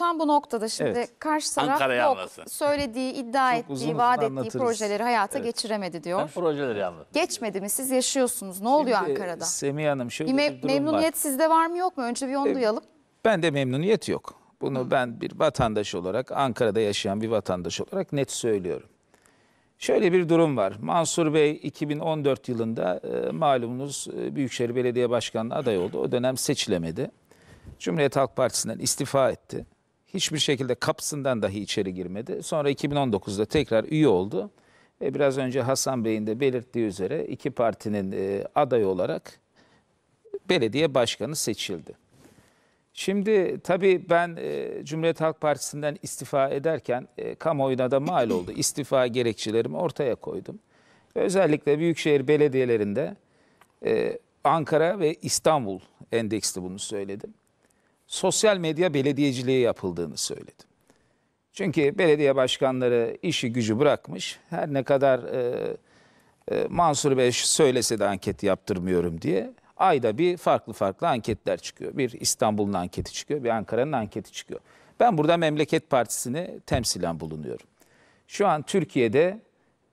tam bu noktada şimdi Evet. karşı taraf Ankara'yı yok söylediği, iddia Çok ettiği, uzun vaat ettiği anlatırız. projeleri hayata geçiremedi diyor. projeleri anlat. Geçmedi mi? Siz yaşıyorsunuz. Ne oluyor Ankara'da? Semih Hanım şöyle bir, Bir me- durum var. memnuniyet sizde var mı yok mu? Önce bir onu e, duyalım. Ben de memnuniyet yok. Bunu ben bir vatandaş olarak, Ankara'da yaşayan bir vatandaş olarak net söylüyorum. Şöyle bir durum var. Mansur Bey 2014 yılında e, malumunuz e, Büyükşehir Belediye Başkanlığı aday oldu. O dönem seçilemedi. Cumhuriyet Halk Partisi'nden istifa etti. Hiçbir şekilde kapısından dahi içeri girmedi. Sonra 2019'da tekrar üye oldu. Ve biraz önce Hasan Bey'in de belirttiği üzere iki partinin e, adayı olarak belediye başkanı seçildi. Şimdi tabii ben e, Cumhuriyet Halk Partisi'nden istifa ederken e, kamuoyuna da mal oldu. İstifa gerekçelerimi ortaya koydum. Özellikle büyükşehir belediyelerinde e, Ankara ve İstanbul endeksli bunu söyledim sosyal medya belediyeciliği yapıldığını söyledi. Çünkü belediye başkanları işi gücü bırakmış. Her ne kadar e, e, Mansur Bey söylese de anket yaptırmıyorum diye ayda bir farklı farklı anketler çıkıyor. Bir İstanbul'un anketi çıkıyor, bir Ankara'nın anketi çıkıyor. Ben burada Memleket Partisi'ni temsilen bulunuyorum. Şu an Türkiye'de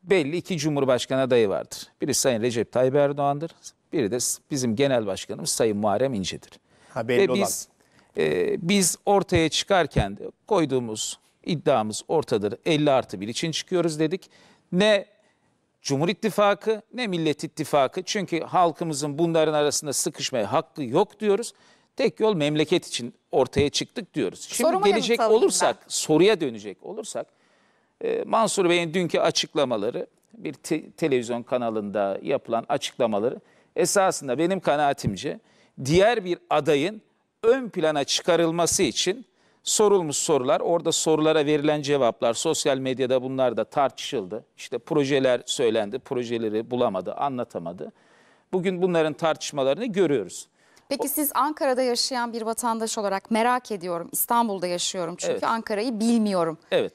belli iki Cumhurbaşkanı adayı vardır. Biri Sayın Recep Tayyip Erdoğan'dır, biri de bizim genel başkanımız Sayın Muharrem İnce'dir. Ha, belli Ve biz e, biz ortaya çıkarken de koyduğumuz iddiamız ortadır. 50 artı 1 için çıkıyoruz dedik. Ne Cumhur İttifakı ne Millet İttifakı. Çünkü halkımızın bunların arasında sıkışmaya hakkı yok diyoruz. Tek yol memleket için ortaya çıktık diyoruz. Şimdi Soruma gelecek olursak, ben. soruya dönecek olursak e, Mansur Bey'in dünkü açıklamaları, bir te televizyon kanalında yapılan açıklamaları esasında benim kanaatimce diğer bir adayın ön plana çıkarılması için sorulmuş sorular, orada sorulara verilen cevaplar, sosyal medyada bunlar da tartışıldı. İşte projeler söylendi, projeleri bulamadı, anlatamadı. Bugün bunların tartışmalarını görüyoruz. Peki siz Ankara'da yaşayan bir vatandaş olarak merak ediyorum. İstanbul'da yaşıyorum çünkü Evet. Ankara'yı bilmiyorum. Evet.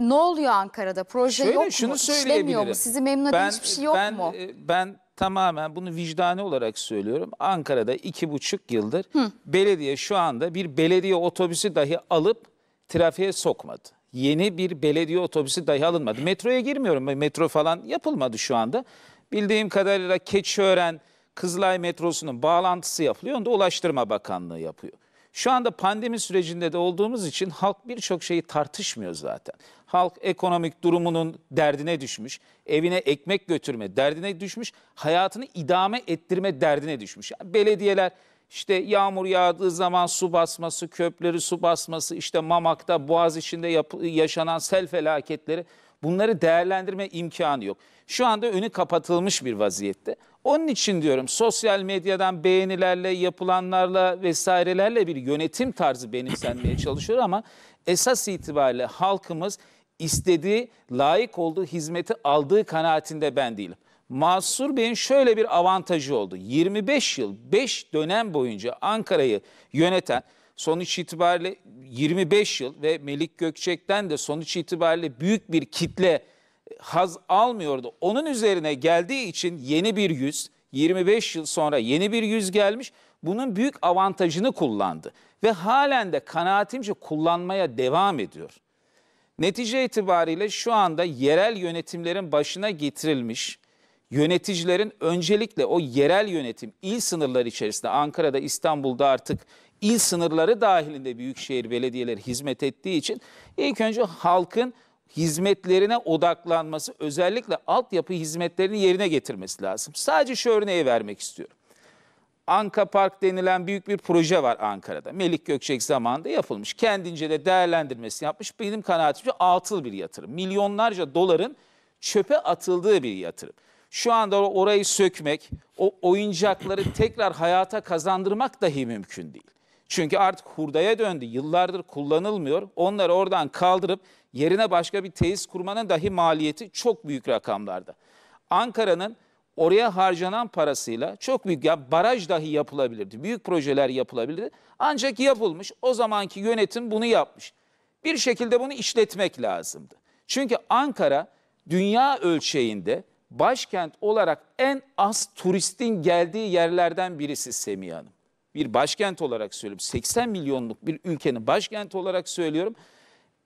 Ne oluyor Ankara'da? Proje Şöyle yok şunu mu? İşlemiyor söyleyebilirim. mu? Sizi memnun eden hiçbir şey yok ben, mu? E, ben tamamen bunu vicdani olarak söylüyorum. Ankara'da iki buçuk yıldır Hı. belediye şu anda bir belediye otobüsü dahi alıp trafiğe sokmadı. Yeni bir belediye otobüsü dahi alınmadı. Metroya girmiyorum. Metro falan yapılmadı şu anda. Bildiğim kadarıyla Keçiören Kızılay metrosunun bağlantısı yapılıyor. Onu da Ulaştırma Bakanlığı yapıyor. Şu anda pandemi sürecinde de olduğumuz için halk birçok şeyi tartışmıyor zaten. Halk ekonomik durumunun derdine düşmüş, evine ekmek götürme derdine düşmüş, hayatını idame ettirme derdine düşmüş. Yani belediyeler işte yağmur yağdığı zaman su basması, köprüleri su basması, işte Mamak'ta, Boğaz içinde yaşanan sel felaketleri bunları değerlendirme imkanı yok şu anda önü kapatılmış bir vaziyette. Onun için diyorum sosyal medyadan beğenilerle, yapılanlarla vesairelerle bir yönetim tarzı benimsenmeye çalışıyor ama esas itibariyle halkımız istediği, layık olduğu hizmeti aldığı kanaatinde ben değilim. Mansur Bey'in şöyle bir avantajı oldu. 25 yıl, 5 dönem boyunca Ankara'yı yöneten sonuç itibariyle 25 yıl ve Melik Gökçek'ten de sonuç itibariyle büyük bir kitle haz almıyordu. Onun üzerine geldiği için yeni bir yüz, 25 yıl sonra yeni bir yüz gelmiş. Bunun büyük avantajını kullandı ve halen de kanaatimce kullanmaya devam ediyor. Netice itibariyle şu anda yerel yönetimlerin başına getirilmiş yöneticilerin öncelikle o yerel yönetim il sınırları içerisinde Ankara'da İstanbul'da artık il sınırları dahilinde büyükşehir belediyeleri hizmet ettiği için ilk önce halkın hizmetlerine odaklanması, özellikle altyapı hizmetlerini yerine getirmesi lazım. Sadece şu örneği vermek istiyorum. Anka Park denilen büyük bir proje var Ankara'da. Melik Gökçek zamanında yapılmış. Kendince de değerlendirmesi yapmış. Benim kanaatimce atıl bir yatırım. Milyonlarca doların çöpe atıldığı bir yatırım. Şu anda orayı sökmek, o oyuncakları tekrar hayata kazandırmak dahi mümkün değil. Çünkü artık hurdaya döndü. Yıllardır kullanılmıyor. Onları oradan kaldırıp yerine başka bir tesis kurmanın dahi maliyeti çok büyük rakamlarda. Ankara'nın oraya harcanan parasıyla çok büyük ya baraj dahi yapılabilirdi. Büyük projeler yapılabilirdi. Ancak yapılmış. O zamanki yönetim bunu yapmış. Bir şekilde bunu işletmek lazımdı. Çünkü Ankara dünya ölçeğinde başkent olarak en az turistin geldiği yerlerden birisi Semih Hanım bir başkent olarak söylüyorum. 80 milyonluk bir ülkenin başkenti olarak söylüyorum.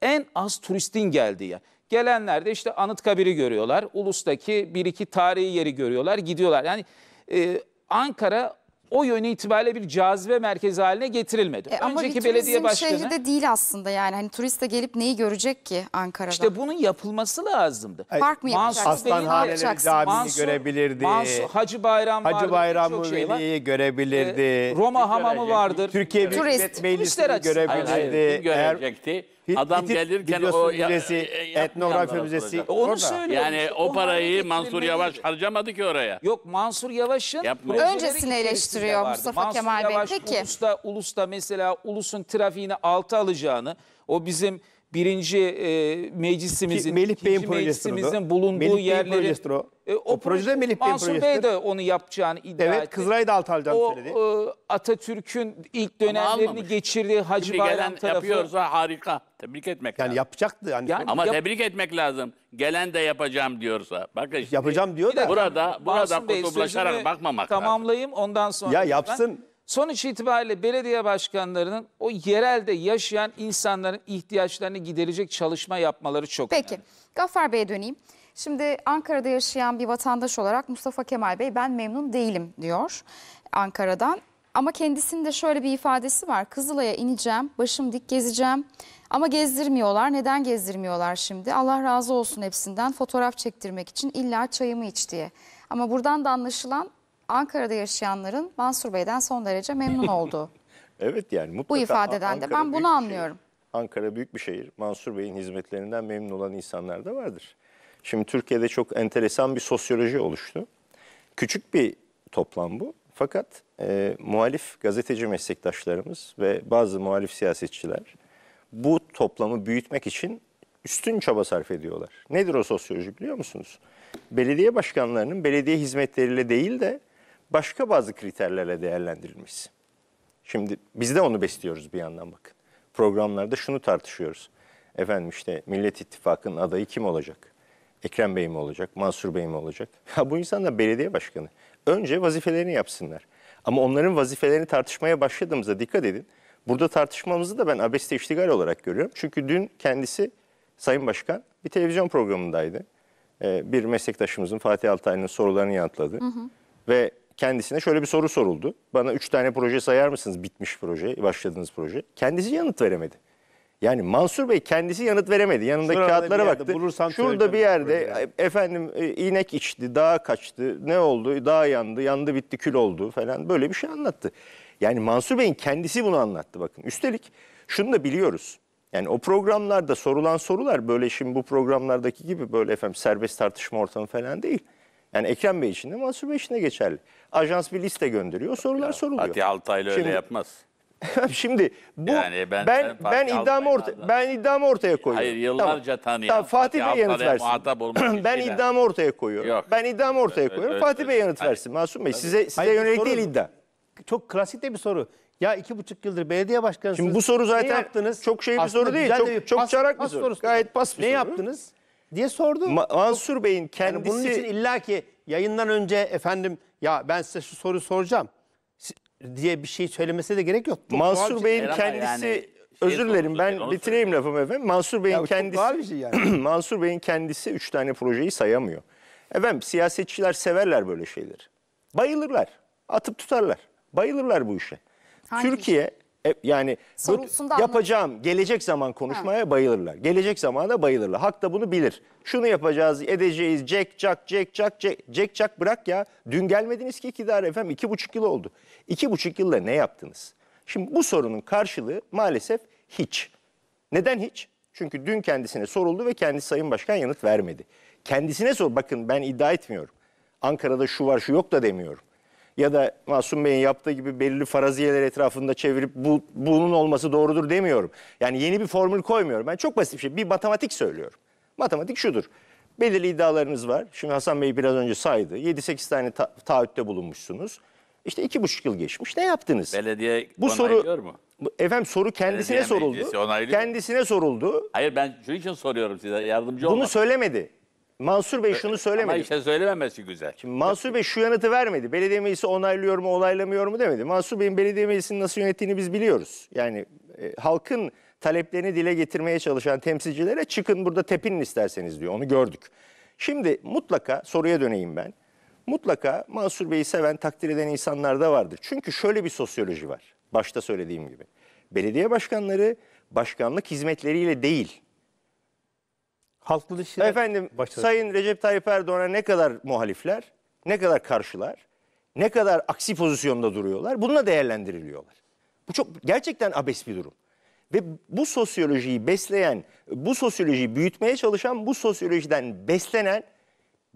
En az turistin geldiği yer. Gelenler de işte Anıtkabir'i görüyorlar. Ulus'taki bir iki tarihi yeri görüyorlar. Gidiyorlar. Yani e, Ankara o yöne itibariyle bir cazibe merkezi haline getirilmedi. E, ama Önceki bir belediye başkanı şehri de değil aslında yani hani turist de gelip neyi görecek ki Ankara'da? İşte bunun yapılması lazımdı. Ay, Park mı yapacaksın? Aslanhaneleri camini görebilirdi. Mansur, Hacı Bayram Hacı vardı, Bayramı şey var. görebilirdi. E, Roma hamamı vardır. Türkiye Büyük Millet Meclisi'ni görebilirdi. Hayır, hayır, Eğer... Adam Hittit gelirken o ya- müzesi, e, e, etnografi müzesi. soracak. Onu söylüyor. Yani o parayı Mansur Yavaş harcamadı ki oraya. Yok Mansur Yavaş'ın Öncesini eleştiriyor Mustafa Mansur Kemal Bey. Yavaş, Peki. Ulus'ta, Ulus'ta mesela Ulus'un trafiğini altı alacağını o bizim birinci e, meclisimizin, Ki Melih Bey'in meclisimizin bulunduğu Melih Bey'in yerleri... o. E, o, o projede Melih Bey'in Mansur Bey de onu yapacağını iddia evet, etti. Evet Kızılay'da alacağını söyledi. O e, Atatürk'ün ilk dönemlerini geçirdiği Hacı Şimdi Bayram tarafı... yapıyorsa harika. Tebrik etmek yani lazım. Yapacaktı. Yani, yani Ama yap... tebrik etmek lazım. Gelen de yapacağım diyorsa. Bakın işte, yapacağım diyor da. Burada, burada kutuplaşarak bakmamak tamamlayayım, lazım. Tamamlayayım ondan sonra. Ya yapsın. Ben... Sonuç itibariyle belediye başkanlarının o yerelde yaşayan insanların ihtiyaçlarını giderecek çalışma yapmaları çok Peki. önemli. Peki Gaffar Bey'e döneyim. Şimdi Ankara'da yaşayan bir vatandaş olarak Mustafa Kemal Bey ben memnun değilim diyor Ankara'dan. Ama kendisinin de şöyle bir ifadesi var. Kızılay'a ineceğim, başım dik gezeceğim. Ama gezdirmiyorlar. Neden gezdirmiyorlar şimdi? Allah razı olsun hepsinden. Fotoğraf çektirmek için illa çayımı iç diye. Ama buradan da anlaşılan Ankara'da yaşayanların Mansur Bey'den son derece memnun olduğu. evet yani mutlaka. Bu ifadeden Ankara de ben bunu anlıyorum. Şehir, Ankara büyük bir şehir. Mansur Bey'in hizmetlerinden memnun olan insanlar da vardır. Şimdi Türkiye'de çok enteresan bir sosyoloji oluştu. Küçük bir toplam bu. Fakat e, muhalif gazeteci meslektaşlarımız ve bazı muhalif siyasetçiler bu toplamı büyütmek için üstün çaba sarf ediyorlar. Nedir o sosyoloji biliyor musunuz? Belediye başkanlarının belediye hizmetleriyle değil de başka bazı kriterlerle değerlendirilmesi. Şimdi biz de onu besliyoruz bir yandan bakın. Programlarda şunu tartışıyoruz. Efendim işte Millet İttifakı'nın adayı kim olacak? Ekrem Bey mi olacak? Mansur Bey mi olacak? Ya bu insanlar belediye başkanı. Önce vazifelerini yapsınlar. Ama onların vazifelerini tartışmaya başladığımızda dikkat edin. Burada tartışmamızı da ben abeste iştigal olarak görüyorum. Çünkü dün kendisi Sayın Başkan bir televizyon programındaydı. Ee, bir meslektaşımızın Fatih Altaylı'nın sorularını yanıtladı. Hı hı. Ve kendisine şöyle bir soru soruldu. Bana üç tane proje sayar mısınız bitmiş proje, başladığınız proje? Kendisi yanıt veremedi. Yani Mansur Bey kendisi yanıt veremedi. Yanındaki Şurada kağıtlara baktı. Şurada bir yerde projeyi. E, efendim e, inek içti, dağa kaçtı, ne oldu? Dağ yandı, yandı bitti kül oldu falan böyle bir şey anlattı. Yani Mansur Bey'in kendisi bunu anlattı bakın. Üstelik şunu da biliyoruz. Yani o programlarda sorulan sorular böyle şimdi bu programlardaki gibi böyle efendim serbest tartışma ortamı falan değil. Yani Ekrem Bey için de Mansur Bey için de geçerli. Ajans bir liste gönderiyor, sorular ya, soruluyor. Fatih Altaylı öyle yapmaz. Şimdi bu yani ben ben, ben iddiamı orta, ben iddiamı ortaya koyuyorum. Hayır yıllarca tamam. tanıyan. Tamam, Fatih, Fatih Bey yanıt versin. ben şey iddiamı ortaya koyuyorum. Yok. Ben iddiamı ortaya koyuyorum. Ö, Fatih ö, Bey yanıt hayır. versin Masum Bey. Size size hayır, yönelik değil iddia. Çok klasik de bir soru. Ya iki buçuk yıldır belediye başkanısınız. Şimdi bu soru zaten yaptınız? çok şey bir Aslında soru değil. Çok, çok pas, çarak pas bir soru. Gayet pas bir soru. Ne yaptınız? diye sordu. Ma Mansur Bey'in kendisi... Yani bunun için illa ki yayından önce efendim ya ben size şu soru soracağım diye bir şey söylemesine de gerek yok. Çok Mansur şey. Bey'in kendisi yani, şey özür dilerim ben bitireyim lafımı efendim. Mansur Bey'in kendisi şey yani. Mansur Bey'in kendisi üç tane projeyi sayamıyor. Efendim siyasetçiler severler böyle şeyleri. Bayılırlar. Atıp tutarlar. Bayılırlar bu işe. Hangi Türkiye şey? E, yani Sorulsundan yapacağım mı? gelecek zaman konuşmaya ha. bayılırlar. Gelecek zamana bayılırlar. Hak da bunu bilir. Şunu yapacağız, edeceğiz. Cek cak cek cak cek cek cak bırak ya. Dün gelmediniz ki iktidara efendim. iki buçuk yıl oldu. İki buçuk yılda ne yaptınız? Şimdi bu sorunun karşılığı maalesef hiç. Neden hiç? Çünkü dün kendisine soruldu ve kendisi Sayın Başkan yanıt vermedi. Kendisine sor bakın ben iddia etmiyorum. Ankara'da şu var şu yok da demiyorum ya da Masum Bey'in yaptığı gibi belirli faraziyeler etrafında çevirip bu, bunun olması doğrudur demiyorum. Yani yeni bir formül koymuyorum. Ben çok basit bir şey. Bir matematik söylüyorum. Matematik şudur. Belirli iddialarınız var. Şimdi Hasan Bey biraz önce saydı. 7-8 tane ta taahhütte bulunmuşsunuz. İşte iki buçuk yıl geçmiş. Ne yaptınız? Belediye bu soru mu? Efendim soru kendisine Belediye soruldu. Kendisine soruldu. Hayır ben şunun için soruyorum size yardımcı olmak. Bunu söylemedi. Mansur Bey şunu söylemedi. Ama işte söylememesi güzel. Şimdi Mansur Bey şu yanıtı vermedi. Belediye meclisi onaylıyor mu olaylamıyor mu demedi. Mansur Bey'in belediye meclisini nasıl yönettiğini biz biliyoruz. Yani e, halkın taleplerini dile getirmeye çalışan temsilcilere çıkın burada tepinin isterseniz diyor. Onu gördük. Şimdi mutlaka soruya döneyim ben. Mutlaka Mansur Bey'i seven, takdir eden insanlar da vardır. Çünkü şöyle bir sosyoloji var. Başta söylediğim gibi. Belediye başkanları başkanlık hizmetleriyle değil, Halklı ilişkiler Efendim başladı. Sayın Recep Tayyip Erdoğan'a ne kadar muhalifler, ne kadar karşılar, ne kadar aksi pozisyonda duruyorlar bununla değerlendiriliyorlar. Bu çok gerçekten abes bir durum. Ve bu sosyolojiyi besleyen, bu sosyolojiyi büyütmeye çalışan, bu sosyolojiden beslenen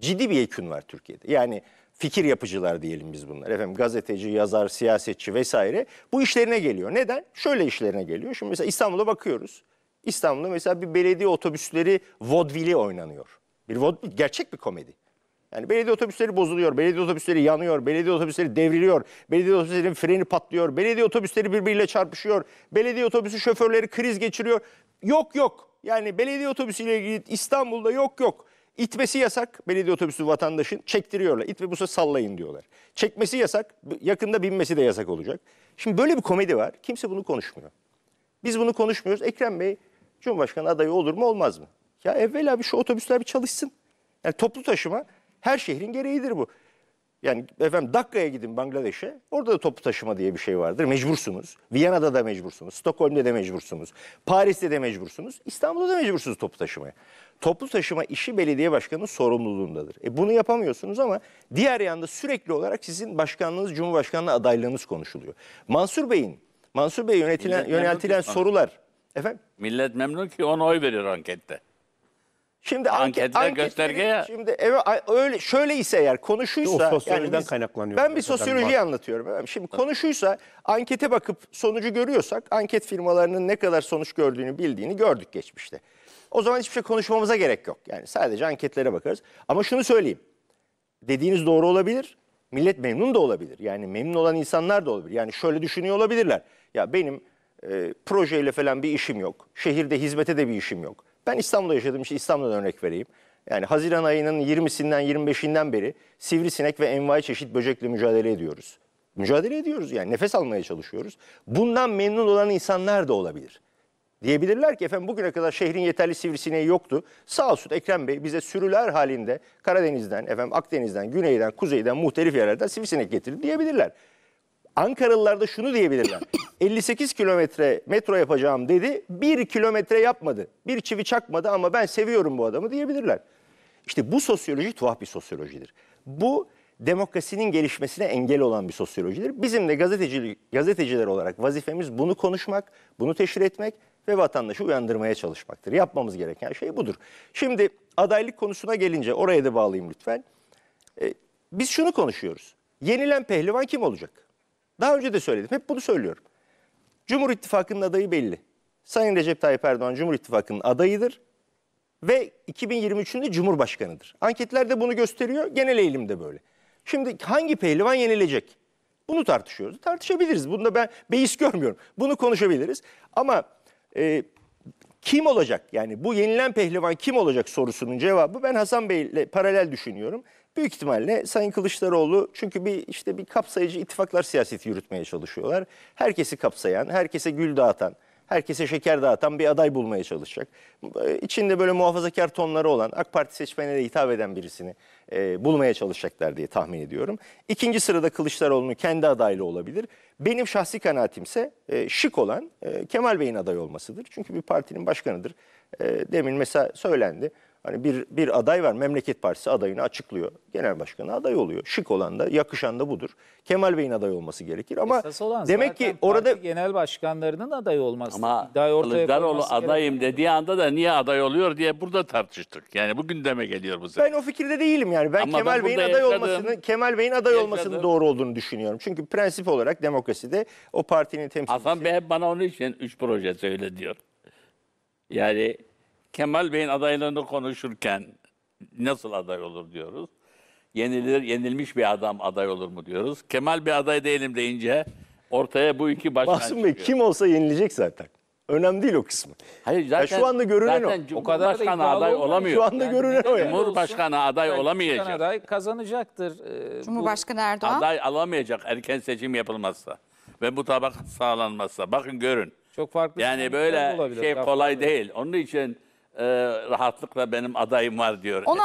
ciddi bir yekün var Türkiye'de. Yani fikir yapıcılar diyelim biz bunlar. Efendim gazeteci, yazar, siyasetçi vesaire bu işlerine geliyor. Neden? Şöyle işlerine geliyor. Şimdi mesela İstanbul'a bakıyoruz. İstanbul'da mesela bir belediye otobüsleri vodvili oynanıyor. Bir vodvil, gerçek bir komedi. Yani belediye otobüsleri bozuluyor, belediye otobüsleri yanıyor, belediye otobüsleri devriliyor, belediye otobüslerin freni patlıyor, belediye otobüsleri birbiriyle çarpışıyor, belediye otobüsü şoförleri kriz geçiriyor. Yok yok. Yani belediye otobüsüyle ilgili İstanbul'da yok yok. İtmesi yasak belediye otobüsü vatandaşın çektiriyorlar. İtme bu sefer sallayın diyorlar. Çekmesi yasak yakında binmesi de yasak olacak. Şimdi böyle bir komedi var kimse bunu konuşmuyor. Biz bunu konuşmuyoruz. Ekrem Bey Cumhurbaşkanı adayı olur mu olmaz mı? Ya evvela bir şu otobüsler bir çalışsın. Yani toplu taşıma her şehrin gereğidir bu. Yani efendim Dakka'ya gidin Bangladeş'e. Orada da toplu taşıma diye bir şey vardır. Mecbursunuz. Viyana'da da mecbursunuz. Stockholm'de de mecbursunuz. Paris'te de mecbursunuz. İstanbul'da da mecbursunuz toplu taşımaya. Toplu taşıma işi belediye başkanının sorumluluğundadır. E bunu yapamıyorsunuz ama diğer yanda sürekli olarak sizin başkanlığınız, cumhurbaşkanlığı adaylığınız konuşuluyor. Mansur Bey'in, Mansur Bey yönetilen, yöneltilen ah. sorular Efendim? Millet memnun ki ona oy verir ankette. Şimdi anket, Anketler gösterge ya. Şimdi evet, öyle şöyle ise eğer konuşuysa O sosyolojiden biz- kaynaklanıyor Ben bir sosyoloji anlatıyorum efendim. Şimdi konuşuysa ankete bakıp sonucu görüyorsak anket firmalarının ne kadar sonuç gördüğünü bildiğini gördük geçmişte. O zaman hiçbir şey konuşmamıza gerek yok. Yani sadece anketlere bakarız. Ama şunu söyleyeyim. Dediğiniz doğru olabilir. Millet memnun da olabilir. Yani memnun olan insanlar da olabilir. Yani şöyle düşünüyor olabilirler. Ya benim e, projeyle falan bir işim yok. Şehirde hizmete de bir işim yok. Ben İstanbul'da yaşadığım için İstanbul'dan örnek vereyim. Yani Haziran ayının 20'sinden 25'inden beri sivrisinek ve envai çeşit böcekle mücadele ediyoruz. Mücadele ediyoruz yani nefes almaya çalışıyoruz. Bundan memnun olan insanlar da olabilir. Diyebilirler ki efendim bugüne kadar şehrin yeterli sivrisineği yoktu. Sağ olsun Ekrem Bey bize sürüler halinde Karadeniz'den, efendim Akdeniz'den, Güney'den, Kuzey'den, muhtelif yerlerden sivrisinek getirdi diyebilirler. Ankaralılar da şunu diyebilirler. 58 kilometre metro yapacağım dedi. bir kilometre yapmadı. Bir çivi çakmadı ama ben seviyorum bu adamı diyebilirler. İşte bu sosyoloji tuhaf bir sosyolojidir. Bu demokrasinin gelişmesine engel olan bir sosyolojidir. Bizim de gazeteci, gazeteciler olarak vazifemiz bunu konuşmak, bunu teşhir etmek ve vatandaşı uyandırmaya çalışmaktır. Yapmamız gereken şey budur. Şimdi adaylık konusuna gelince oraya da bağlayayım lütfen. Ee, biz şunu konuşuyoruz. Yenilen pehlivan kim olacak? Daha önce de söyledim. Hep bunu söylüyorum. Cumhur İttifakı'nın adayı belli. Sayın Recep Tayyip Erdoğan Cumhur İttifakı'nın adayıdır ve 2023'ün de Cumhurbaşkanı'dır. Anketler de bunu gösteriyor. Genel eğilim de böyle. Şimdi hangi pehlivan yenilecek? Bunu tartışıyoruz. Tartışabiliriz. Bunda ben beis görmüyorum. Bunu konuşabiliriz. Ama e, kim olacak? Yani bu yenilen pehlivan kim olacak sorusunun cevabı ben Hasan Bey ile paralel düşünüyorum. Büyük ihtimalle Sayın Kılıçdaroğlu çünkü bir işte bir kapsayıcı ittifaklar siyaseti yürütmeye çalışıyorlar. Herkesi kapsayan, herkese gül dağıtan, herkese şeker dağıtan bir aday bulmaya çalışacak. İçinde böyle muhafazakar tonları olan AK Parti seçmenine de hitap eden birisini e, bulmaya çalışacaklar diye tahmin ediyorum. İkinci sırada Kılıçdaroğlu'nun kendi adaylı olabilir. Benim şahsi kanaatimse e, şık olan e, Kemal Bey'in aday olmasıdır. Çünkü bir partinin başkanıdır. E, demin mesela söylendi. Hani bir, bir aday var, Memleket Partisi adayını açıklıyor. Genel başkanı aday oluyor. Şık olan da, yakışan da budur. Kemal Bey'in aday olması gerekir ama demek ki orada... genel başkanlarının aday olması. Ama Kılıçdaroğlu adayım gerekir. dediği anda da niye aday oluyor diye burada tartıştık. Yani bugün deme geliyor bu zaten. Ben o fikirde değilim yani. Ben ama Kemal Bey'in aday yaşadım, Kemal Bey'in aday olmasının doğru olduğunu düşünüyorum. Çünkü prensip olarak demokraside o partinin temsilcisi... Hasan Bey bana onun için üç proje söyle diyor. Yani Kemal Bey'in adaylığını konuşurken nasıl aday olur diyoruz. Yenilir, yenilmiş bir adam aday olur mu diyoruz. Kemal bir aday değilim deyince ortaya bu iki başkan Mahsun Bey kim olsa yenilecek zaten. Önemli değil o kısmı. Hayır zaten, ya şu anda görünen zaten o. O kadar Cumhurbaşkanı aday olamıyor. Şu anda görünen o yani. Cumhurbaşkanı aday Yani olamayacak. aday kazanacaktır. Ee, Cumhurbaşkanı Erdoğan Aday alamayacak erken seçim yapılmazsa ve mutabakat sağlanmazsa. Bakın görün. Çok farklı Yani böyle şey kolay farklı. değil. Onun için ee, rahatlıkla benim adayım var diyor. Ona